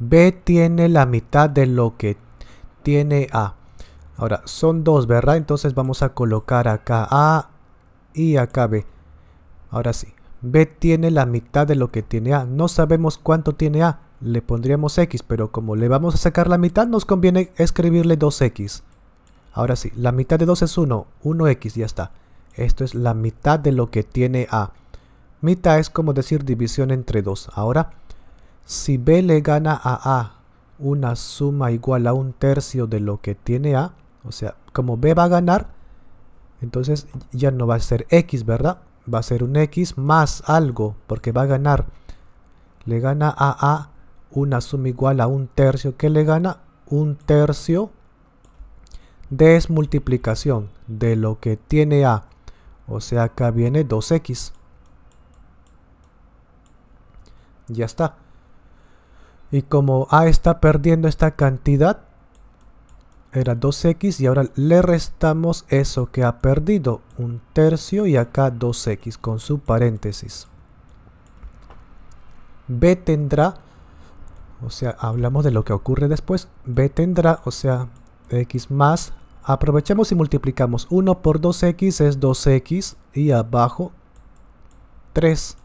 B tiene la mitad de lo que tiene A. Ahora, son dos, ¿verdad? Entonces vamos a colocar acá A y acá B. Ahora sí. B tiene la mitad de lo que tiene A. No sabemos cuánto tiene A. Le pondríamos X, pero como le vamos a sacar la mitad, nos conviene escribirle 2X. Ahora sí, la mitad de 2 es 1. 1X, ya está. Esto es la mitad de lo que tiene A. Mitad es como decir división entre 2. Ahora, si B le gana a A una suma igual a un tercio de lo que tiene A, o sea, como B va a ganar, entonces ya no va a ser X, ¿verdad? Va a ser un X más algo, porque va a ganar. Le gana a A una suma igual a un tercio. ¿Qué le gana? Un tercio de multiplicación de lo que tiene A. O sea, acá viene 2X. Ya está. Y como A está perdiendo esta cantidad, era 2x y ahora le restamos eso que ha perdido, un tercio y acá 2x con su paréntesis. B tendrá, o sea, hablamos de lo que ocurre después, B tendrá, o sea, x más, aprovechamos y multiplicamos 1 por 2x es 2x y abajo 3.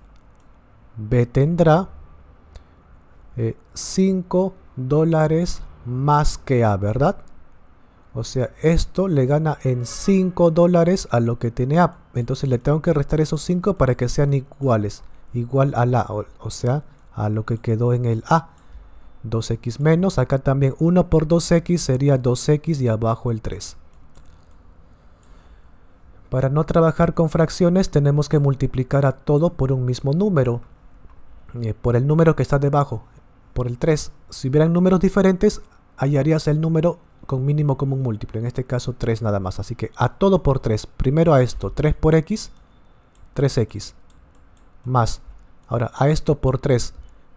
B tendrá 5 eh, dólares más que A, ¿verdad? O sea, esto le gana en 5 dólares a lo que tiene A. Entonces le tengo que restar esos 5 para que sean iguales. Igual a la, o, sea, a lo que quedó en el A. 2x menos, acá también 1 por 2x sería 2x y abajo el 3. Para no trabajar con fracciones tenemos que multiplicar a todo por un mismo número, eh, por el número que está debajo por el 3. Si hubieran números diferentes, hallarías el número con mínimo común múltiplo. En este caso 3 nada más. Así que a todo por 3. Primero a esto. 3 por x, 3x. Más. Ahora a esto por 3.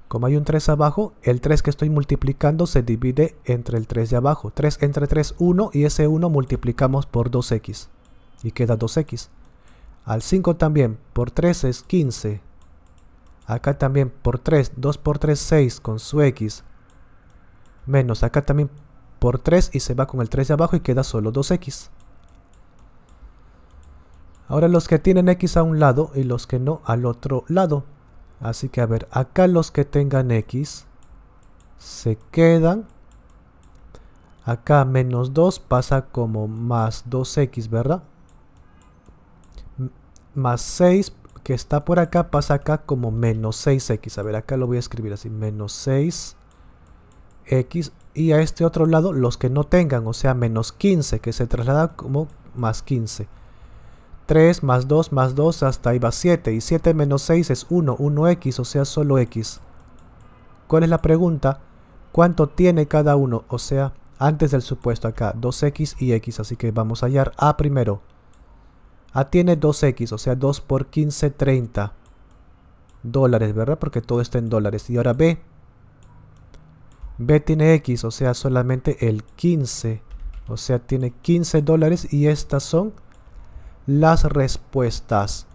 Como hay un 3 abajo, el 3 que estoy multiplicando se divide entre el 3 de abajo. 3 entre 3, 1. Y ese 1 multiplicamos por 2x. Y queda 2x. Al 5 también. Por 3 es 15. Acá también por 3, 2 por 3, 6 con su x. Menos acá también por 3 y se va con el 3 de abajo y queda solo 2x. Ahora los que tienen x a un lado y los que no al otro lado. Así que a ver, acá los que tengan x se quedan. Acá menos 2 pasa como más 2x, ¿verdad? más 6 que está por acá pasa acá como menos 6x. A ver, acá lo voy a escribir así, menos 6x. Y a este otro lado, los que no tengan, o sea, menos 15, que se traslada como más 15. 3 más 2 más 2, hasta ahí va 7. Y 7 menos 6 es 1, 1x, o sea, solo x. ¿Cuál es la pregunta? ¿Cuánto tiene cada uno? O sea, antes del supuesto acá, 2x y x. Así que vamos a hallar A primero. A tiene 2X, o sea, 2 por 15, 30 dólares, ¿verdad? Porque todo está en dólares. Y ahora B. B tiene X, o sea, solamente el 15. O sea, tiene 15 dólares y estas son las respuestas.